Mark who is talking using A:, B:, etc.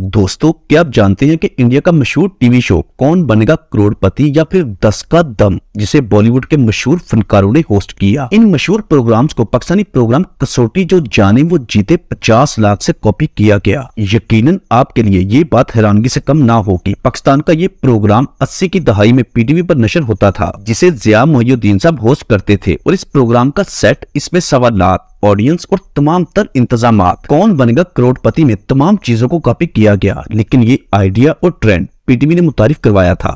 A: दोस्तों क्या आप जानते हैं कि इंडिया का मशहूर टीवी शो कौन बनेगा करोड़पति या फिर दस का दम जिसे बॉलीवुड के मशहूर फनकारों ने होस्ट किया इन मशहूर प्रोग्राम्स को पाकिस्तानी प्रोग्राम कसौटी जो जाने वो जीते 50 लाख से कॉपी किया गया यकीनन आपके लिए ये बात हैरानगी से कम ना होगी पाकिस्तान का ये प्रोग्राम अस्सी की दहाई में पीटीवी पर नशर होता था जिसे जिया मोहुद्दीन साहब होस्ट करते थे और इस प्रोग्राम का सेट इसमें सवा लाख ऑडियंस और तमाम तर इंतजाम कौन बनेगा करोड़पति में तमाम चीजों को कॉपी किया गया लेकिन ये आइडिया और ट्रेंड पीटीवी ने मुतारिफ करवाया था